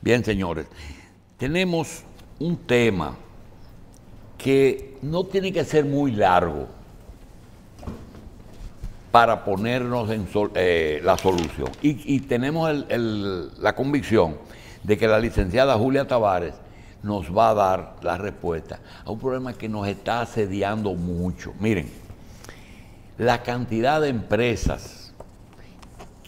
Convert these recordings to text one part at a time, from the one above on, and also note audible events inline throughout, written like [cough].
Bien, señores, tenemos un tema que no tiene que ser muy largo para ponernos en eh, la solución. Y, tenemos la convicción de que la licenciada Julia Tavares nos va a dar la respuesta a un problema que nos está asediando mucho. Miren, la cantidad de empresas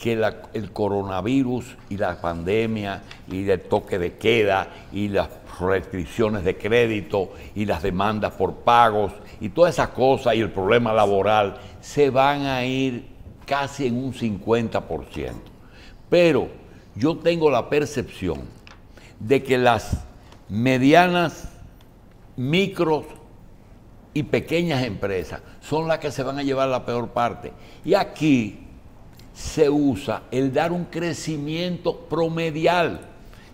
que el coronavirus y la pandemia y el toque de queda y las restricciones de crédito y las demandas por pagos y todas esas cosas y el problema laboral se van a ir casi en un 50%. Pero yo tengo la percepción de que las medianas, micros y pequeñas empresas son las que se van a llevar la peor parte. Y aquí se usa el dar un crecimiento promedial.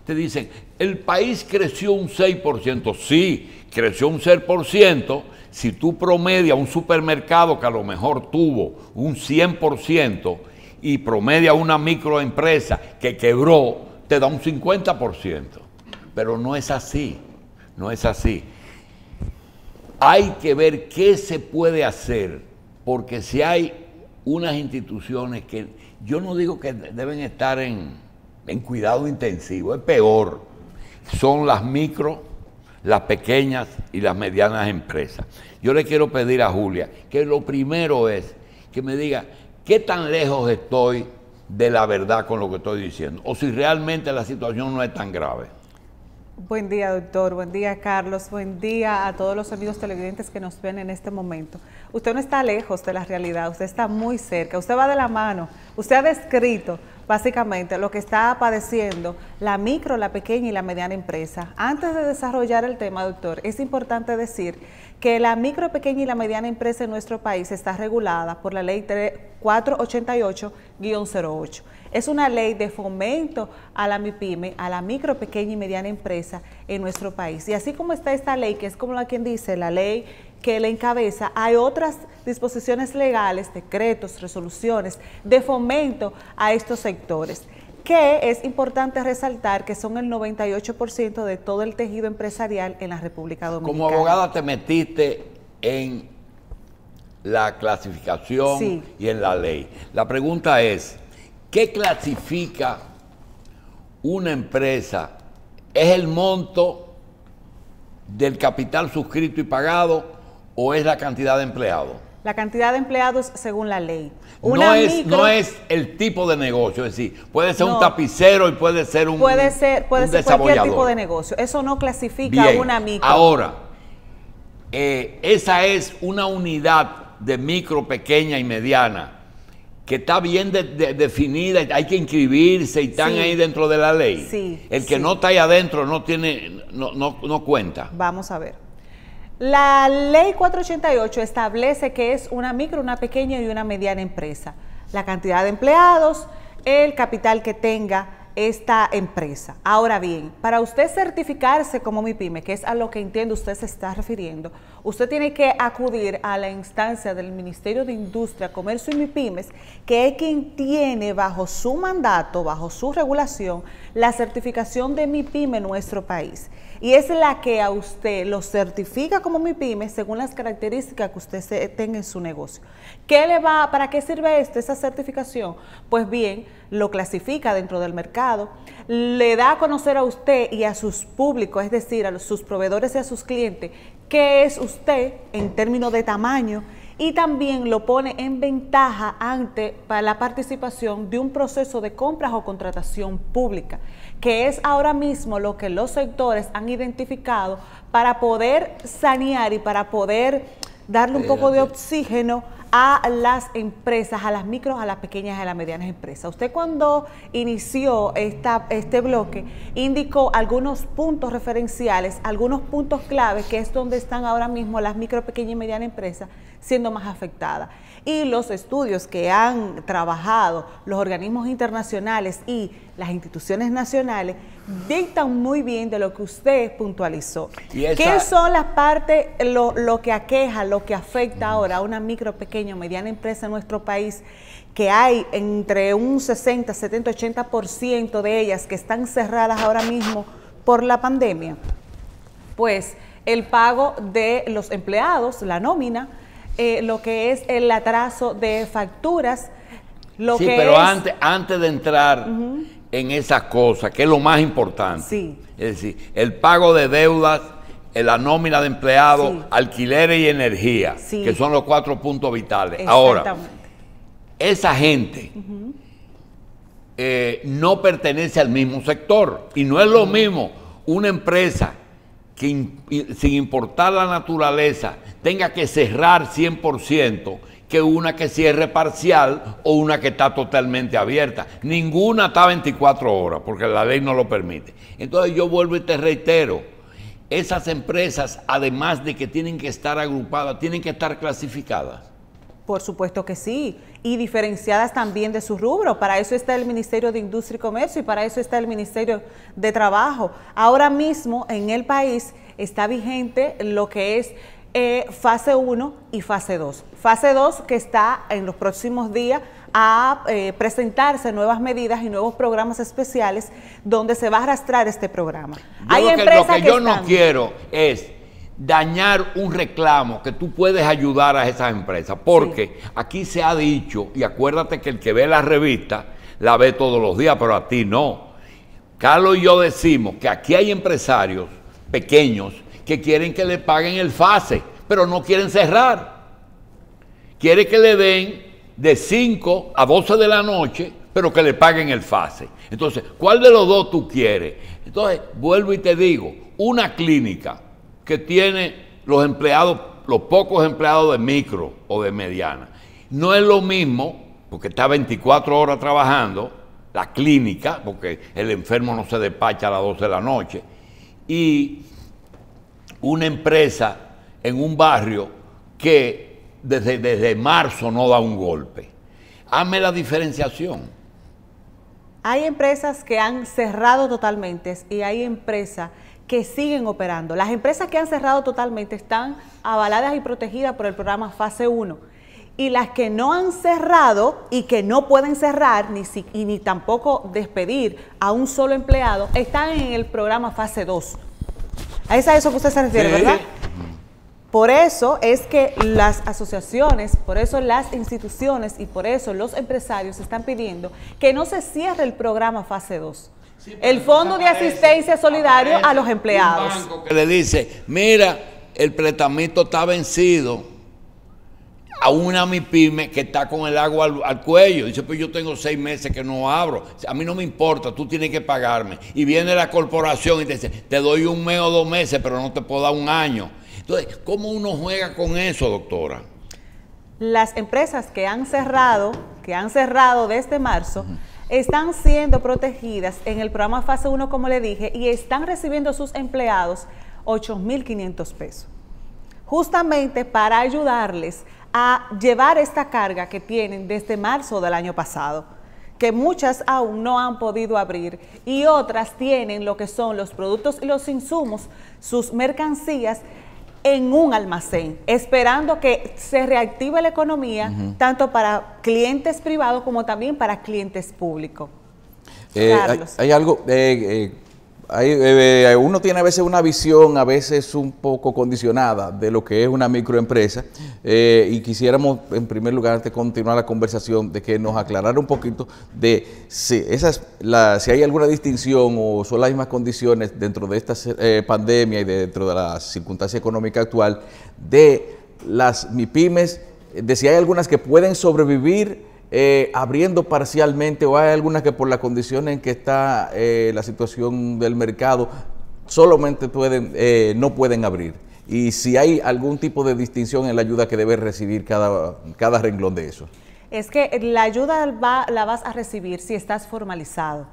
Te dicen, el país creció un 6%. Sí, creció un 6%. Si tú promedia un supermercado que a lo mejor tuvo un 100% y promedia una microempresa que quebró, te da un 50%. Pero no es así, no es así. Hay que ver qué se puede hacer, porque si hay unas instituciones que yo no digo que deben estar en, en cuidado intensivo, es peor. Son las micro, las pequeñas y las medianas empresas. Yo le quiero pedir a Julia que lo primero es que me diga qué tan lejos estoy de la verdad con lo que estoy diciendo, o si realmente la situación no es tan grave. Buen día, doctor. Buen día, Carlos. Buen día a todos los amigos televidentes que nos ven en este momento. Usted no está lejos de la realidad, usted está muy cerca, usted va de la mano, usted ha descrito básicamente lo que está padeciendo la micro, la pequeña y la mediana empresa. Antes de desarrollar el tema, doctor, es importante decir que la micro, pequeña y la mediana empresa en nuestro país está regulada por la ley 488-08. Es una ley de fomento a la MIPYME, a la micro, pequeña y mediana empresa en nuestro país. Y así como está esta ley, que es como la quien dice, la ley que le encabeza, hay otras disposiciones legales, decretos, resoluciones de fomento a estos sectores que es importante resaltar que son el 98% de todo el tejido empresarial en la República Dominicana. Como abogada te metiste en la clasificación y en la ley. La pregunta es, ¿qué clasifica una empresa? ¿Es el monto del capital suscrito y pagado? o es la cantidad de empleados? La cantidad de empleados según la ley. no, es, no es el tipo de negocio, es decir, puede ser un tapicero y puede ser un Puede ser, puede ser cualquier tipo de negocio. Eso no clasifica a una micro. Ahora, eh, esa es una unidad de micro, pequeña y mediana que está bien definida, hay que inscribirse y están ahí dentro de la ley. el que no está ahí adentro no tiene, no, no, no cuenta. Vamos a ver. La ley 488 establece que es una micro, una pequeña y una mediana empresa. La cantidad de empleados, el capital que tenga esta empresa. Ahora bien, para usted certificarse como MIPYME, que es a lo que entiendo usted se está refiriendo, usted tiene que acudir a la instancia del Ministerio de Industria, Comercio y MIPYMES, que es quien tiene bajo su mandato, bajo su regulación, la certificación de MIPYME en nuestro país y es la que a usted lo certifica como mi pyme según las características que usted tenga en su negocio. le va, ¿Para qué sirve esto, esa certificación? Pues bien, lo clasifica dentro del mercado, le da a conocer a usted y a sus públicos, es decir, a sus proveedores y a sus clientes, qué es usted en términos de tamaño y también lo pone en ventaja ante para la participación de un proceso de compras o contratación pública, que es ahora mismo lo que los sectores han identificado para poder sanear y para poder darle un poco de oxígeno a las empresas, a las micros, a las pequeñas y a las medianas empresas. Usted cuando inició este bloque indicó algunos puntos referenciales, algunos puntos claves, que es donde están ahora mismo las micro, pequeñas y medianas empresas siendo más afectadas y los estudios que han trabajado los organismos internacionales y las instituciones nacionales dictan muy bien de lo que usted puntualizó. ¿Qué son las partes, lo, lo que aqueja, lo que afecta ahora a una micro, pequeña, o mediana empresa en nuestro país? que hay entre un 60, 70, 80% de ellas que están cerradas ahora mismo por la pandemia? Pues el pago de los empleados, la nómina, eh, lo que es el atraso de facturas. Lo sí, pero antes, antes de entrar en esas cosas, que es lo más importante, es decir, el pago de deudas, eh, la nómina de empleados, alquileres y energía, que son los cuatro puntos vitales. Ahora, esa gente eh, no pertenece al mismo sector y no es lo mismo una empresa que sin importar la naturaleza tenga que cerrar 100% que una que cierre parcial o una que está totalmente abierta. Ninguna está 24 horas porque la ley no lo permite. Entonces yo vuelvo y te reitero, esas empresas además de que tienen que estar agrupadas, tienen que estar clasificadas. Por supuesto que sí, y diferenciadas también de su rubro. Para eso está el Ministerio de Industria y Comercio y para eso está el Ministerio de Trabajo. Ahora mismo en el país está vigente lo que es eh, fase 1 y fase 2. Fase 2 que está en los próximos días a eh, presentarse nuevas medidas y nuevos programas especiales donde se va a arrastrar este programa. Hay lo que, que, yo no quiero es dañar un reclamo que tú puedes ayudar a esas empresas, porque aquí se ha dicho, y acuérdate que el que ve la revista la ve todos los días, pero a ti no. Carlos y yo decimos que aquí hay empresarios pequeños que quieren que le paguen el FASE, pero no quieren cerrar. Quiere que le den de 5 a 12 de la noche, pero que le paguen el FASE. Entonces, ¿cuál de los dos tú quieres? Entonces, vuelvo y te digo, una clínica que tiene los empleados, los pocos empleados de micro o de mediana. No es lo mismo, porque está 24 horas trabajando, la clínica, porque el enfermo no se despacha a las 12 de la noche, y una empresa en un barrio que desde, desde marzo no da un golpe. Hazme la diferenciación. Hay empresas que han cerrado totalmente y hay empresas que siguen operando. Las empresas que han cerrado totalmente están avaladas y protegidas por el programa Fase 1. Y las que no han cerrado y que no pueden cerrar ni, ni tampoco despedir a un solo empleado están en el programa Fase 2. A eso a que usted se refiere, ¿verdad? Por eso es que las asociaciones, por eso las instituciones y por eso los empresarios están pidiendo que no se cierre el programa fase 2, el Fondo de Asistencia solidaria Solidario a los empleados. banco que le dice, mira, el prestamito está vencido a una pyme que está con el agua al, cuello. Dice, pues yo tengo seis meses que no abro. A mí no me importa, tú tienes que pagarme. Y viene la corporación y te dice, te doy un mes o dos meses, pero no te puedo dar un año. Entonces, ¿cómo uno juega con eso, doctora? Las empresas que han cerrado, que han cerrado desde marzo, están siendo protegidas en el programa Fase 1, como le dije, y están recibiendo sus empleados 8.500 pesos, justamente para ayudarles a llevar esta carga que tienen desde marzo del año pasado, que muchas aún no han podido abrir y otras tienen lo que son los productos y los insumos, sus mercancías en un almacén, esperando que se reactive la economía, tanto para clientes privados como también para clientes públicos. Eh, hay, algo, eh, eh, hay, eh, eh, uno tiene a veces una visión, a veces un poco condicionada de lo que es una microempresa eh, y quisiéramos en primer lugar antes continuar la conversación de que nos aclarara un poquito de si, esas, la, si hay alguna distinción o son las mismas condiciones dentro de esta pandemia y dentro de la circunstancia económica actual de las MIPIMES, de si hay algunas que pueden sobrevivir eh, abriendo parcialmente o hay algunas que por las condiciones en que está eh, la situación del mercado solamente pueden, eh, no pueden abrir. Y si hay algún tipo de distinción en la ayuda que debe recibir cada, cada renglón de eso es que la ayuda la vas a recibir si estás formalizado.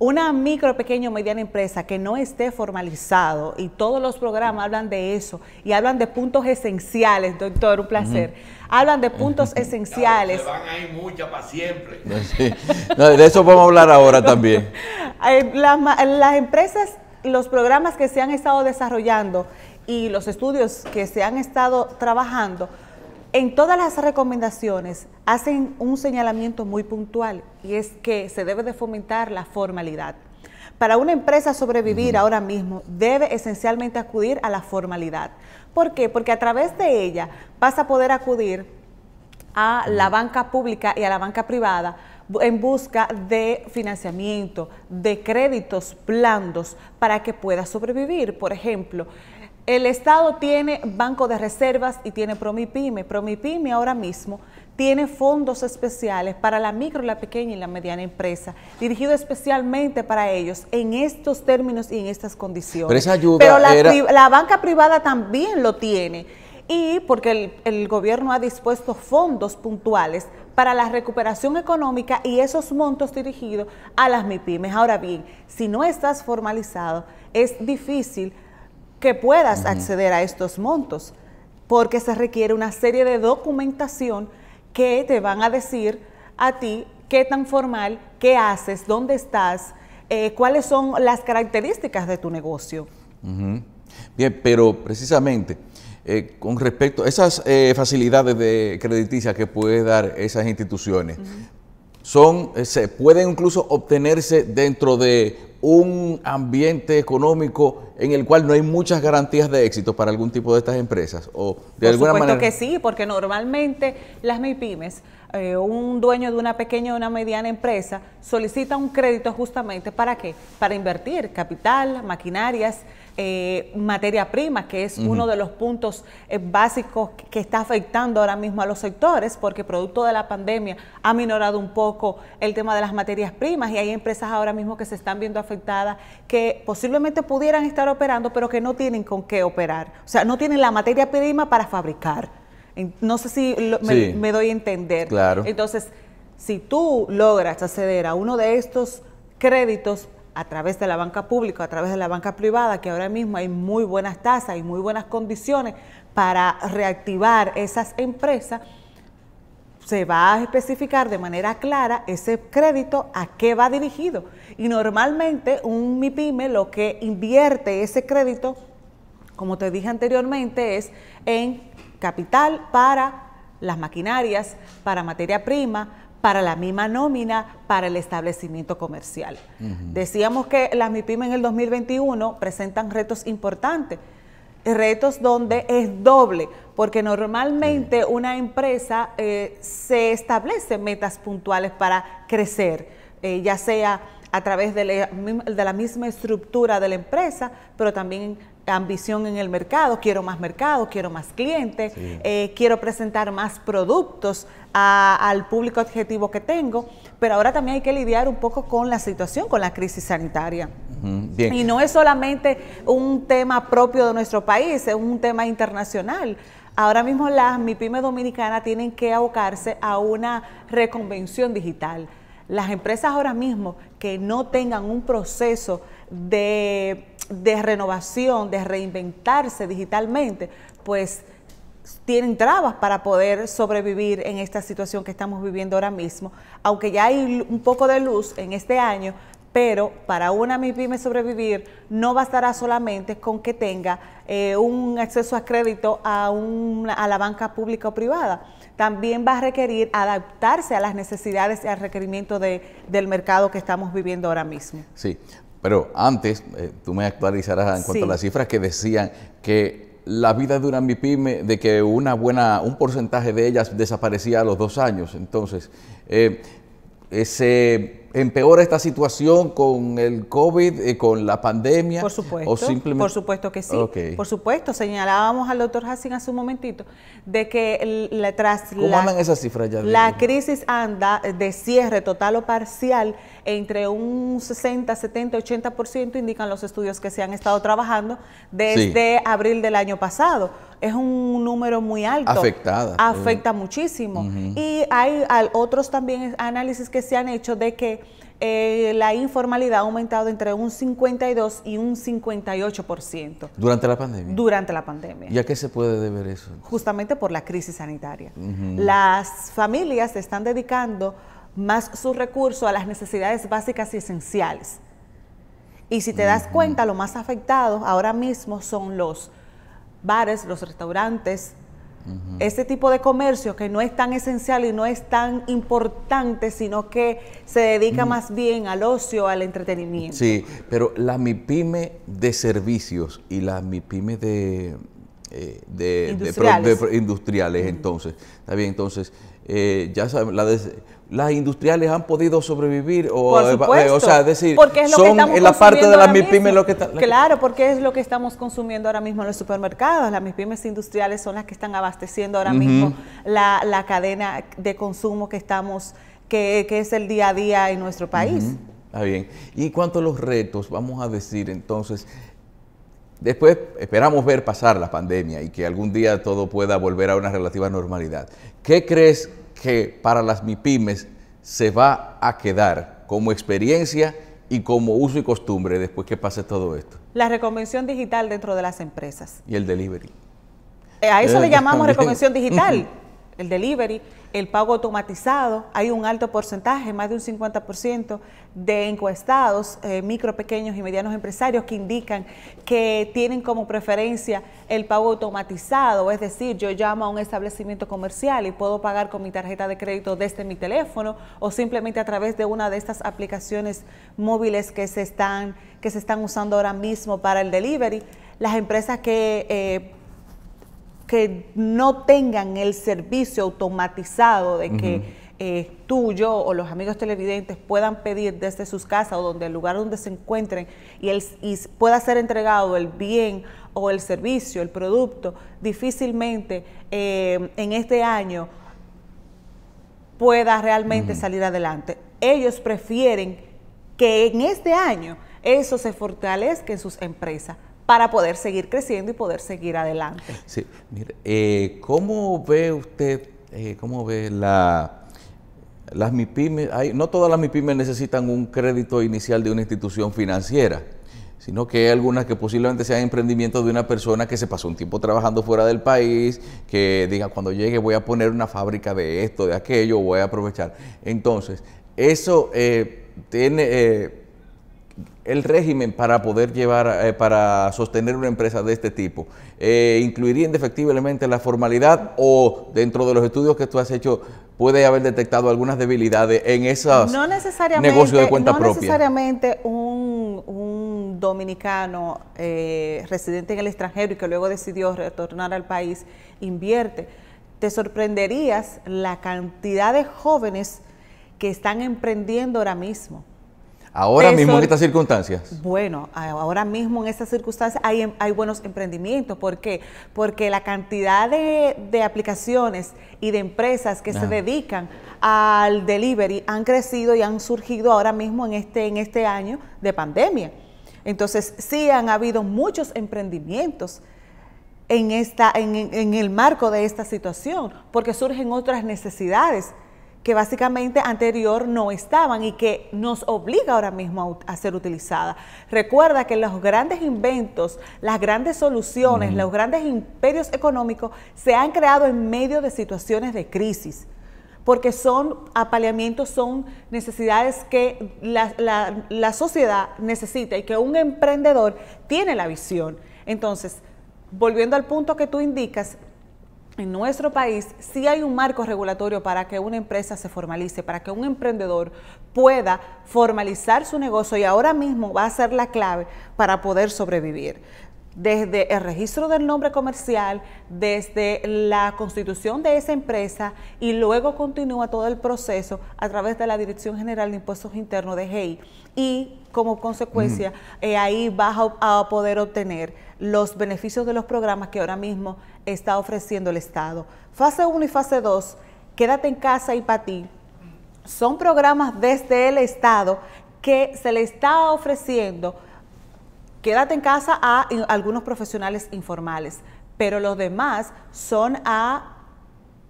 Una micro, o mediana empresa que no esté formalizado y todos los programas hablan de eso y hablan de puntos esenciales, doctor, un placer. Hablan de puntos [laughs] esenciales. se van muchas para siempre. [laughs] No, de eso vamos a hablar ahora también. las, [laughs] las empresas, los programas que se han estado desarrollando y los estudios que se han estado trabajando en todas las recomendaciones hacen un señalamiento muy puntual y es que se debe de fomentar la formalidad. Para una empresa sobrevivir ahora mismo debe esencialmente acudir a la formalidad. ¿Por qué? Porque a través de ella vas a poder acudir a la banca pública y a la banca privada en busca de financiamiento, de créditos blandos para que pueda sobrevivir. Por ejemplo, el Estado tiene banco de reservas y tiene Promipyme. Promipyme ahora mismo tiene fondos especiales para la micro, la pequeña y la mediana empresa, dirigido especialmente para ellos en estos términos y en estas condiciones. Pero esa la, banca privada también lo tiene y porque el, gobierno ha dispuesto fondos puntuales para la recuperación económica y esos montos dirigidos a las mipymes. Ahora bien, si no estás formalizado, es difícil que puedas acceder a estos montos, porque se requiere una serie de documentación que te van a decir a ti qué tan formal, qué haces, dónde estás, eh, cuáles son las características de tu negocio. Bien, pero precisamente eh, con respecto a esas eh, facilidades de crediticia que puede dar esas instituciones, son, se pueden incluso obtenerse dentro de un ambiente económico en el cual no hay muchas garantías de éxito para algún tipo de estas empresas? O de Por alguna supuesto que sí, porque normalmente las mipymes eh, un dueño de una pequeña o una mediana empresa, solicita un crédito justamente para qué? Para invertir capital, maquinarias, eh, materia prima, que es uno de los puntos eh, básicos que, que está afectando ahora mismo a los sectores, porque producto de la pandemia ha minorado un poco el tema de las materias primas y hay empresas ahora mismo que se están viendo afectadas que posiblemente pudieran estar operando, pero que no tienen con qué operar. O sea, no tienen la materia prima para fabricar. No sé si me, doy a entender. Claro. Entonces, si tú logras acceder a uno de estos créditos a través de la banca pública, a través de la banca privada, que ahora mismo hay muy buenas tasas y muy buenas condiciones para reactivar esas empresas, se va a especificar de manera clara ese crédito a qué va dirigido. Y normalmente un MIPYME lo que invierte ese crédito, como te dije anteriormente, es en capital para las maquinarias, para materia prima, para la misma nómina, para el establecimiento comercial. Decíamos que las MIPYME en el 2021 presentan retos importantes retos donde es doble, porque normalmente una empresa eh, se establece metas puntuales para crecer, eh, ya sea a través de la, misma estructura de la empresa, pero también ambición en el mercado, quiero más mercado, quiero más clientes, eh, quiero presentar más productos al público objetivo que tengo, pero ahora también hay que lidiar un poco con la situación, con la crisis sanitaria. Y no es solamente un tema propio de nuestro país, es un tema internacional. Ahora mismo las MIPYME dominicanas tienen que abocarse a una reconvención digital. Las empresas ahora mismo que no tengan un proceso de renovación, de reinventarse digitalmente, pues tienen trabas para poder sobrevivir en esta situación que estamos viviendo ahora mismo. Aunque ya hay un poco de luz en este año, pero para una MIPYME sobrevivir no bastará solamente con que tenga eh, un acceso a crédito a, la banca pública o privada. También va a requerir adaptarse a las necesidades y al requerimiento del mercado que estamos viviendo ahora mismo. Sí, pero antes, eh, tú me actualizarás en cuanto a las cifras que decían que la vida de una MIPYME, de que una buena, un porcentaje de ellas desaparecía a los dos años. Entonces, eh, ese empeora esta situación con el COVID, eh, con la pandemia? Por supuesto, o simplemente... por supuesto que sí. Por supuesto, señalábamos al doctor Hassin hace un momentito de que la, tras la, crisis anda de cierre total o parcial entre un 60, 70, 80% indican los estudios que se han estado trabajando desde abril del año pasado es un número muy alto. Afectada. Eh. Afecta muchísimo. Y hay otros también análisis que se han hecho de que eh, la informalidad ha aumentado entre un 52 y un 58%. ¿Durante la pandemia? Durante la pandemia. ¿Y a qué se puede deber eso? Justamente por la crisis sanitaria. Las familias están dedicando más sus recursos a las necesidades básicas y esenciales. Y si te das cuenta, lo más afectado ahora mismo son los bares, los restaurantes, ese tipo de comercio que no es tan esencial y no es tan importante, sino que se dedica mm. más bien al ocio, al entretenimiento. Sí, pero la MIPYME de servicios y la MIPYME de, eh, de, industriales, entonces, está bien, entonces, eh, ya sabemos, la de las industriales han podido sobrevivir o, eh, sea, decir, porque lo son en la parte de las MIPIMES lo que están Claro, porque es lo que estamos consumiendo ahora mismo en los supermercados, las MIPIMES industriales son las que están abasteciendo ahora mismo la, cadena de consumo que estamos que, es el día a día en nuestro país. Está bien. Y cuanto a los retos, vamos a decir entonces, Después esperamos ver pasar la pandemia y que algún día todo pueda volver a una relativa normalidad. ¿Qué crees que para las MIPIMES se va a quedar como experiencia y como uso y costumbre después que pase todo esto? La reconvención digital dentro de las empresas. Y el delivery. Eh, a eso eh, le llamamos reconvención digital el delivery, el pago automatizado, hay un alto porcentaje, más de un 50% de encuestados, eh, micro, pequeños y medianos empresarios que indican que tienen como preferencia el pago automatizado, es decir, yo llamo a un establecimiento comercial y puedo pagar con mi tarjeta de crédito desde mi teléfono o simplemente a través de una de estas aplicaciones móviles que se están, que se están usando ahora mismo para el delivery. Las empresas que... Eh, que no tengan el servicio automatizado de que eh, tú, yo o los amigos televidentes puedan pedir desde sus casas o donde el lugar donde se encuentren y, pueda ser entregado el bien o el servicio, el producto, difícilmente eh, en este año pueda realmente salir adelante. Ellos prefieren que en este año eso se fortalezca en sus empresas para poder seguir creciendo y poder seguir adelante. Sí, mire, eh, ¿cómo ve usted, eh, cómo ve la, las MIPIMES? no todas las MIPIMES necesitan un crédito inicial de una institución financiera, sino que hay algunas que posiblemente sean emprendimientos de una persona que se pasó un tiempo trabajando fuera del país, que diga, cuando llegue voy a poner una fábrica de esto, de aquello, voy a aprovechar. Entonces, eso eh, tiene eh, el régimen para poder llevar, eh, para sostener una empresa de este tipo? Eh, ¿Incluiría indefectiblemente la formalidad o dentro de los estudios que tú has hecho puede haber detectado algunas debilidades en esos no negocios de cuenta propia? No necesariamente un, dominicano eh, residente en el extranjero y que luego decidió retornar al país invierte. Te sorprenderías la cantidad de jóvenes que están emprendiendo ahora mismo Ahora mismo en estas circunstancias. Bueno, ahora mismo en estas circunstancias hay, buenos emprendimientos. ¿Por qué? Porque la cantidad de, aplicaciones y de empresas que se dedican al delivery han crecido y han surgido ahora mismo en este, en este año de pandemia. Entonces, sí han habido muchos emprendimientos en, esta, en, en el marco de esta situación, porque surgen otras necesidades que básicamente anterior no estaban y que nos obliga ahora mismo a, ser utilizada. Recuerda que los grandes inventos, las grandes soluciones, los grandes imperios económicos se han creado en medio de situaciones de crisis porque son apaleamientos, son necesidades que la, sociedad necesita y que un emprendedor tiene la visión. Entonces, volviendo al punto que tú indicas, en nuestro país sí hay un marco regulatorio para que una empresa se formalice, para que un emprendedor pueda formalizar su negocio y ahora mismo va a ser la clave para poder sobrevivir. Desde el registro del nombre comercial, desde la constitución de esa empresa y luego continúa todo el proceso a través de la Dirección General de Impuestos Internos de GEI y como consecuencia eh, ahí vas a poder obtener los beneficios de los programas que ahora mismo está ofreciendo el Estado. Fase 1 y fase 2, quédate en casa y para ti, son programas desde el Estado que se le está ofreciendo, quédate en casa a algunos profesionales informales, pero los demás son a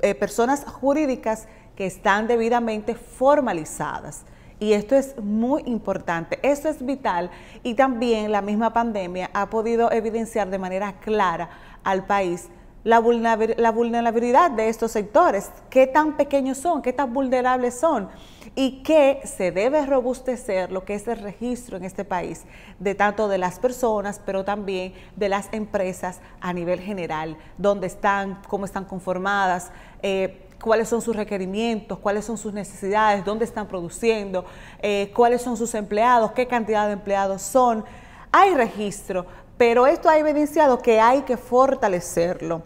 eh, personas jurídicas que están debidamente formalizadas. Y esto es muy importante, esto es vital y también la misma pandemia ha podido evidenciar de manera clara al país la vulnerabilidad de estos sectores, qué tan pequeños son, qué tan vulnerables son y que se debe robustecer lo que es el registro en este país, de tanto de las personas, pero también de las empresas a nivel general, dónde están, cómo están conformadas. Eh, cuáles son sus requerimientos, cuáles son sus necesidades, dónde están produciendo, eh, cuáles son sus empleados, qué cantidad de empleados son. Hay registro, pero esto ha evidenciado que hay que fortalecerlo.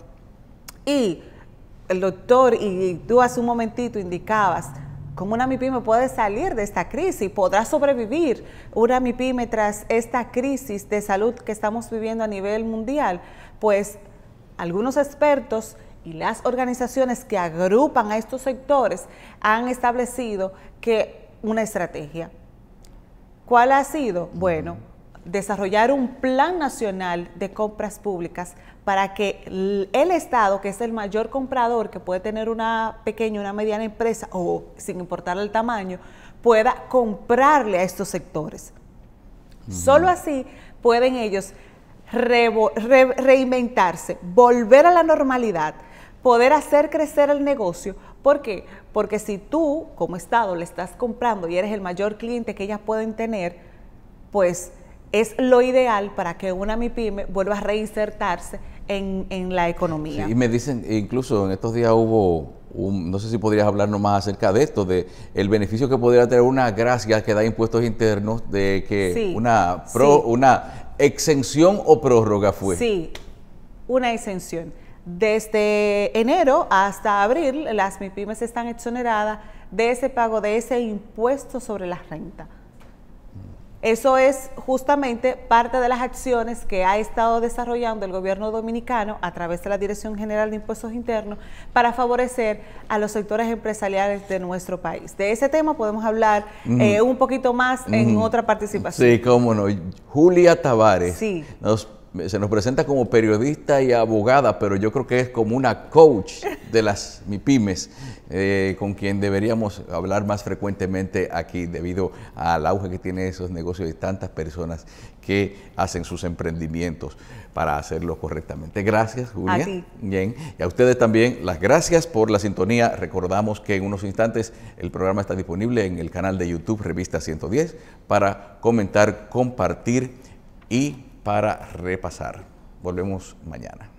Y el doctor, y tú hace un momentito indicabas, ¿cómo una MIPYME puede salir de esta crisis? ¿Podrá sobrevivir una MIPYME tras esta crisis de salud que estamos viviendo a nivel mundial? Pues algunos expertos y las organizaciones que agrupan a estos sectores han establecido que una estrategia. ¿Cuál ha sido? Bueno, desarrollar un plan nacional de compras públicas para que el Estado, que es el mayor comprador, que puede tener una pequeña, una mediana empresa o sin importar el tamaño, pueda comprarle a estos sectores. Solo así pueden ellos reinventarse, volver a la normalidad, poder hacer crecer el negocio. ¿Por qué? Porque si tú como Estado le estás comprando y eres el mayor cliente que ellas pueden tener, pues es lo ideal para que una MIPYME vuelva a reinsertarse en, la economía. y me dicen, e incluso en estos días hubo un, no sé si podrías hablarnos más acerca de esto, de el beneficio que podría tener una gracia que da impuestos internos, de que una, pro, una exención o prórroga fue. Sí, una exención. Desde enero hasta abril, las MIPIMES están exoneradas de ese pago, de ese impuesto sobre la renta. Eso es justamente parte de las acciones que ha estado desarrollando el gobierno dominicano a través de la Dirección General de Impuestos Internos para favorecer a los sectores empresariales de nuestro país. De ese tema podemos hablar eh, un poquito más en otra participación. Sí, cómo no. Julia Tavares sí. nos se nos presenta como periodista y abogada, pero yo creo que es como una coach de las MIPIMES, eh, con quien deberíamos hablar más frecuentemente aquí, debido al auge que tiene esos negocios y tantas personas que hacen sus emprendimientos para hacerlo correctamente. Gracias, Julia. Bien. Y a ustedes también las gracias por la sintonía. Recordamos que en unos instantes el programa está disponible en el canal de YouTube Revista 110 para comentar, compartir y para repasar. Volvemos mañana.